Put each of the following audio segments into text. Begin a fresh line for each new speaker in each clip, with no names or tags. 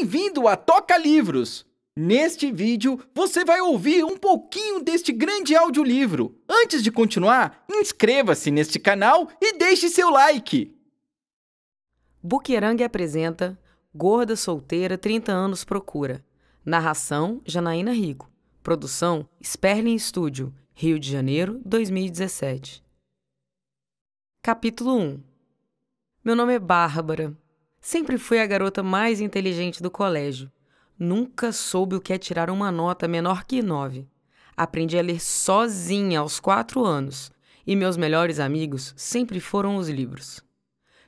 Bem-vindo a Toca Livros! Neste vídeo, você vai ouvir um pouquinho deste grande audiolivro. Antes de continuar, inscreva-se neste canal e deixe seu like! Bukerang apresenta Gorda Solteira 30 Anos Procura Narração, Janaína Rico. Produção, Sperling Studio, Rio de Janeiro, 2017 Capítulo 1 Meu nome é Bárbara Sempre fui a garota mais inteligente do colégio. Nunca soube o que é tirar uma nota menor que nove. Aprendi a ler sozinha aos quatro anos e meus melhores amigos sempre foram os livros.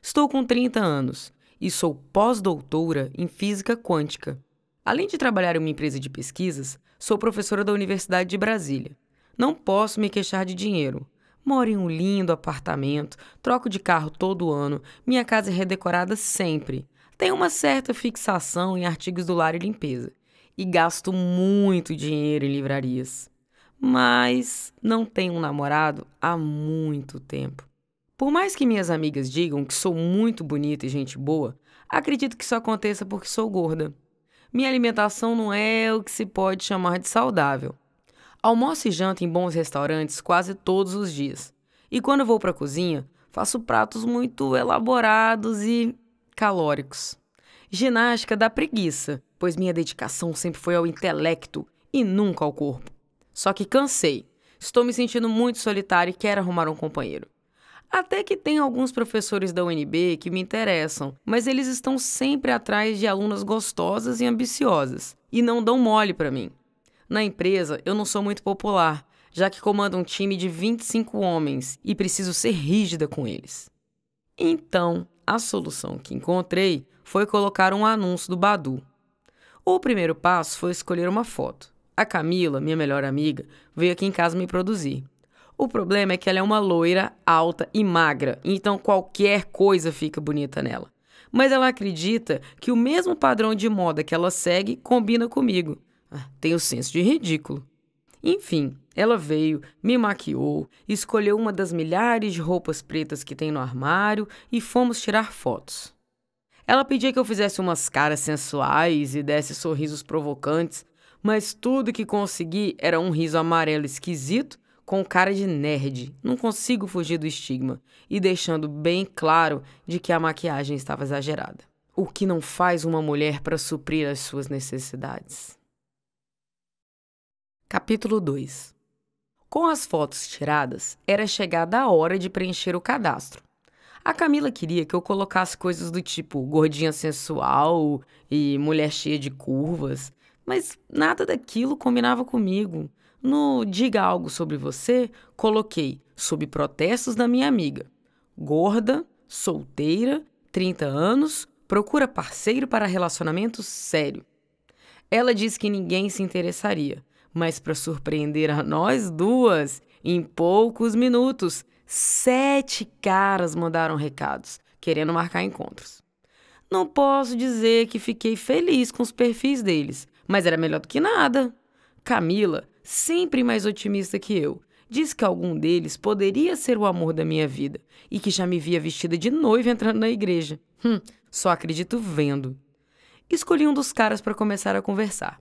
Estou com 30 anos e sou pós-doutora em física quântica. Além de trabalhar em uma empresa de pesquisas, sou professora da Universidade de Brasília. Não posso me queixar de dinheiro, Moro em um lindo apartamento, troco de carro todo ano, minha casa é redecorada sempre. Tenho uma certa fixação em artigos do lar e limpeza. E gasto muito dinheiro em livrarias. Mas não tenho um namorado há muito tempo. Por mais que minhas amigas digam que sou muito bonita e gente boa, acredito que isso aconteça porque sou gorda. Minha alimentação não é o que se pode chamar de saudável. Almoço e janta em bons restaurantes quase todos os dias. E quando vou para a cozinha, faço pratos muito elaborados e calóricos. Ginástica dá preguiça, pois minha dedicação sempre foi ao intelecto e nunca ao corpo. Só que cansei. Estou me sentindo muito solitário e quero arrumar um companheiro. Até que tem alguns professores da UNB que me interessam, mas eles estão sempre atrás de alunas gostosas e ambiciosas e não dão mole para mim. Na empresa, eu não sou muito popular, já que comando um time de 25 homens e preciso ser rígida com eles. Então, a solução que encontrei foi colocar um anúncio do Badu. O primeiro passo foi escolher uma foto. A Camila, minha melhor amiga, veio aqui em casa me produzir. O problema é que ela é uma loira, alta e magra, então qualquer coisa fica bonita nela. Mas ela acredita que o mesmo padrão de moda que ela segue combina comigo. Ah, tem o senso de ridículo. Enfim, ela veio, me maquiou, escolheu uma das milhares de roupas pretas que tem no armário e fomos tirar fotos. Ela pedia que eu fizesse umas caras sensuais e desse sorrisos provocantes, mas tudo que consegui era um riso amarelo esquisito com cara de nerd. Não consigo fugir do estigma e deixando bem claro de que a maquiagem estava exagerada. O que não faz uma mulher para suprir as suas necessidades. Capítulo 2 Com as fotos tiradas, era chegada a hora de preencher o cadastro. A Camila queria que eu colocasse coisas do tipo gordinha sensual e mulher cheia de curvas, mas nada daquilo combinava comigo. No Diga Algo Sobre Você, coloquei, sob protestos da minha amiga, gorda, solteira, 30 anos, procura parceiro para relacionamento sério. Ela disse que ninguém se interessaria, mas para surpreender a nós duas, em poucos minutos, sete caras mandaram recados, querendo marcar encontros. Não posso dizer que fiquei feliz com os perfis deles, mas era melhor do que nada. Camila, sempre mais otimista que eu, disse que algum deles poderia ser o amor da minha vida e que já me via vestida de noiva entrando na igreja. Hum, só acredito vendo. Escolhi um dos caras para começar a conversar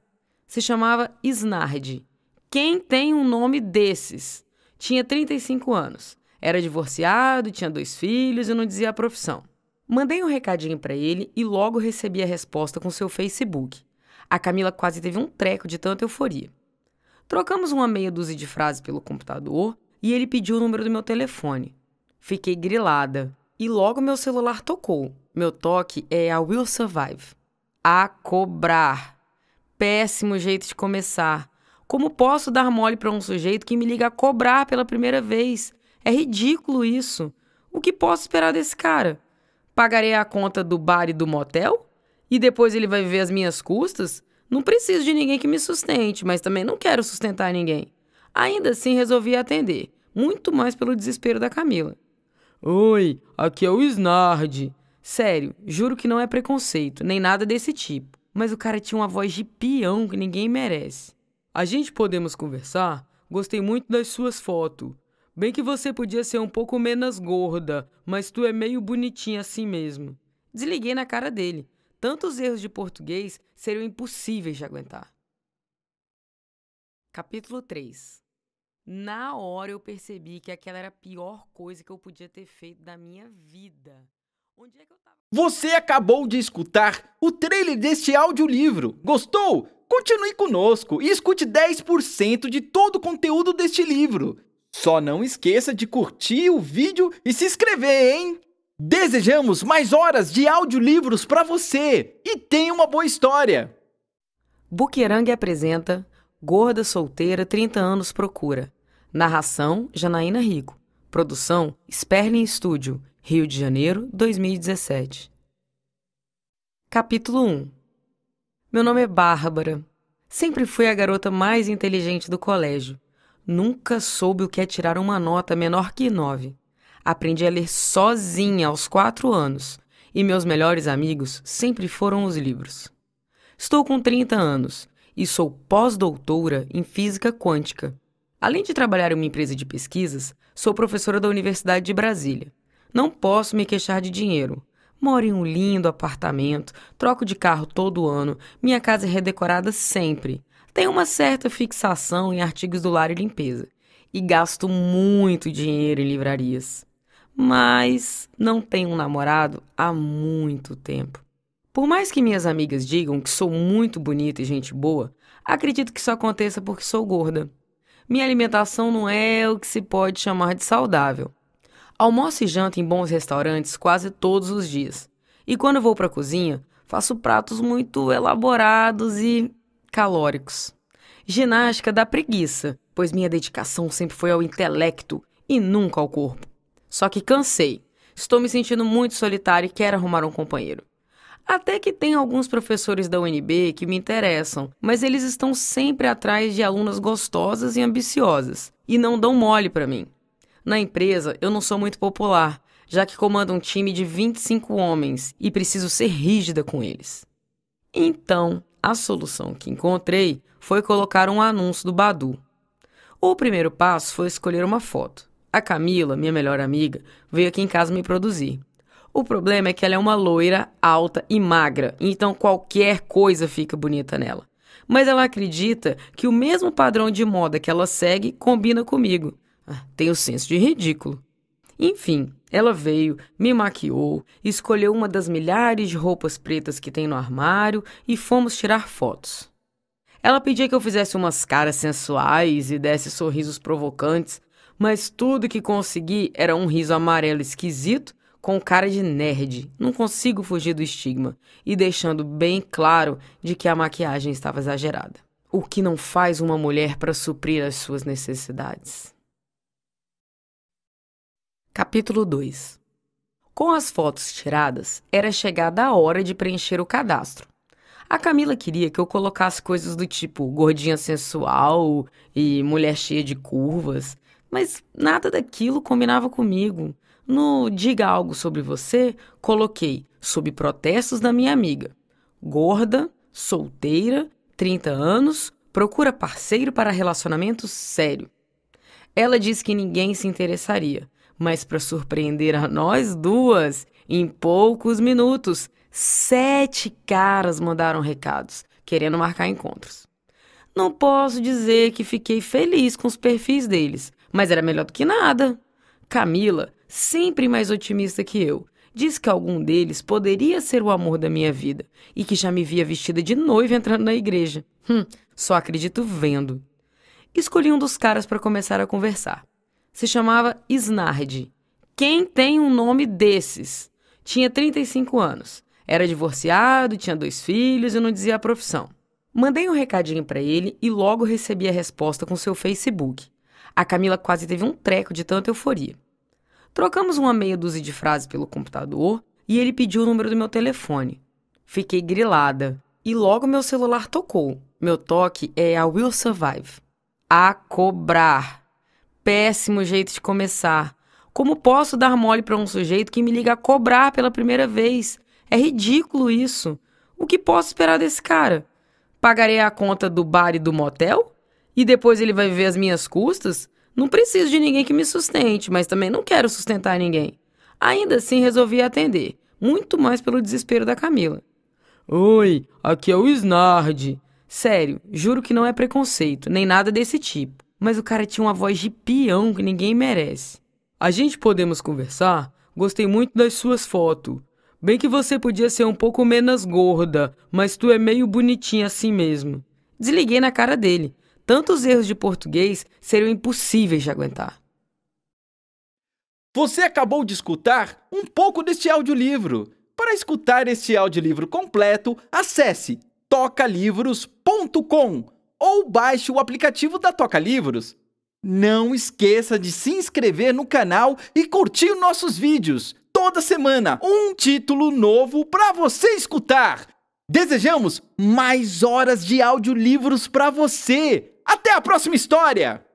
se chamava Isnard. Quem tem um nome desses? Tinha 35 anos, era divorciado, tinha dois filhos e não dizia a profissão. Mandei um recadinho para ele e logo recebi a resposta com seu Facebook. A Camila quase teve um treco de tanta euforia. Trocamos uma meia dúzia de frases pelo computador e ele pediu o número do meu telefone. Fiquei grilada e logo meu celular tocou. Meu toque é a Will Survive. A cobrar péssimo jeito de começar. Como posso dar mole para um sujeito que me liga a cobrar pela primeira vez? É ridículo isso. O que posso esperar desse cara? Pagarei a conta do bar e do motel? E depois ele vai viver as minhas custas? Não preciso de ninguém que me sustente, mas também não quero sustentar ninguém. Ainda assim, resolvi atender, muito mais pelo desespero da Camila. Oi, aqui é o Snard. Sério, juro que não é preconceito, nem nada desse tipo. Mas o cara tinha uma voz de peão que ninguém merece. A gente podemos conversar? Gostei muito das suas fotos. Bem que você podia ser um pouco menos gorda, mas tu é meio bonitinha assim mesmo. Desliguei na cara dele. Tantos erros de português seriam impossíveis de aguentar. Capítulo 3 Na hora eu percebi que aquela era a pior coisa que eu podia ter feito da minha vida. Você acabou de escutar o trailer deste audiolivro. Gostou? Continue conosco e escute 10% de todo o conteúdo deste livro. Só não esqueça de curtir o vídeo e se inscrever, hein? Desejamos mais horas de audiolivros para você e tenha uma boa história. Buquerangue apresenta Gorda Solteira 30 anos procura. Narração Janaína Rico. Produção Sperling Studio. Rio de Janeiro, 2017. Capítulo 1 Meu nome é Bárbara. Sempre fui a garota mais inteligente do colégio. Nunca soube o que é tirar uma nota menor que 9. Aprendi a ler sozinha aos 4 anos e meus melhores amigos sempre foram os livros. Estou com 30 anos e sou pós-doutora em física quântica. Além de trabalhar em uma empresa de pesquisas, sou professora da Universidade de Brasília. Não posso me queixar de dinheiro. Moro em um lindo apartamento, troco de carro todo ano, minha casa é redecorada sempre. Tenho uma certa fixação em artigos do lar e limpeza. E gasto muito dinheiro em livrarias. Mas não tenho um namorado há muito tempo. Por mais que minhas amigas digam que sou muito bonita e gente boa, acredito que isso aconteça porque sou gorda. Minha alimentação não é o que se pode chamar de saudável. Almoço e janta em bons restaurantes quase todos os dias. E quando vou para a cozinha, faço pratos muito elaborados e calóricos. Ginástica da preguiça, pois minha dedicação sempre foi ao intelecto e nunca ao corpo. Só que cansei. Estou me sentindo muito solitário e quero arrumar um companheiro. Até que tem alguns professores da UNB que me interessam, mas eles estão sempre atrás de alunas gostosas e ambiciosas e não dão mole para mim. Na empresa, eu não sou muito popular, já que comando um time de 25 homens e preciso ser rígida com eles. Então, a solução que encontrei foi colocar um anúncio do Badu. O primeiro passo foi escolher uma foto. A Camila, minha melhor amiga, veio aqui em casa me produzir. O problema é que ela é uma loira, alta e magra, então qualquer coisa fica bonita nela. Mas ela acredita que o mesmo padrão de moda que ela segue combina comigo, tenho senso de ridículo. Enfim, ela veio, me maquiou, escolheu uma das milhares de roupas pretas que tem no armário e fomos tirar fotos. Ela pedia que eu fizesse umas caras sensuais e desse sorrisos provocantes, mas tudo que consegui era um riso amarelo esquisito com cara de nerd. Não consigo fugir do estigma e deixando bem claro de que a maquiagem estava exagerada. O que não faz uma mulher para suprir as suas necessidades. Capítulo 2 Com as fotos tiradas, era chegada a hora de preencher o cadastro. A Camila queria que eu colocasse coisas do tipo gordinha sensual e mulher cheia de curvas, mas nada daquilo combinava comigo. No Diga Algo Sobre Você, coloquei, sob protestos da minha amiga, gorda, solteira, 30 anos, procura parceiro para relacionamento sério. Ela disse que ninguém se interessaria, mas para surpreender a nós duas, em poucos minutos, sete caras mandaram recados, querendo marcar encontros. Não posso dizer que fiquei feliz com os perfis deles, mas era melhor do que nada. Camila, sempre mais otimista que eu, diz que algum deles poderia ser o amor da minha vida e que já me via vestida de noiva entrando na igreja. Hum, só acredito vendo. Escolhi um dos caras para começar a conversar se chamava Snard. Quem tem um nome desses? Tinha 35 anos, era divorciado, tinha dois filhos e não dizia a profissão. Mandei um recadinho para ele e logo recebi a resposta com seu Facebook. A Camila quase teve um treco de tanta euforia. Trocamos uma meia dúzia de frases pelo computador e ele pediu o número do meu telefone. Fiquei grilada e logo meu celular tocou. Meu toque é a Will Survive. A cobrar! péssimo jeito de começar. Como posso dar mole para um sujeito que me liga a cobrar pela primeira vez? É ridículo isso. O que posso esperar desse cara? Pagarei a conta do bar e do motel? E depois ele vai viver as minhas custas? Não preciso de ninguém que me sustente, mas também não quero sustentar ninguém. Ainda assim, resolvi atender, muito mais pelo desespero da Camila. Oi, aqui é o Snard. Sério, juro que não é preconceito, nem nada desse tipo mas o cara tinha uma voz de peão que ninguém merece. A gente podemos conversar? Gostei muito das suas fotos. Bem que você podia ser um pouco menos gorda, mas tu é meio bonitinha assim mesmo. Desliguei na cara dele. Tantos erros de português seriam impossíveis de aguentar. Você acabou de escutar um pouco deste audiolivro. Para escutar este audiolivro completo, acesse tocalivros.com ou baixe o aplicativo da Toca Livros. Não esqueça de se inscrever no canal e curtir nossos vídeos. Toda semana, um título novo para você escutar. Desejamos mais horas de audiolivros para você. Até a próxima história!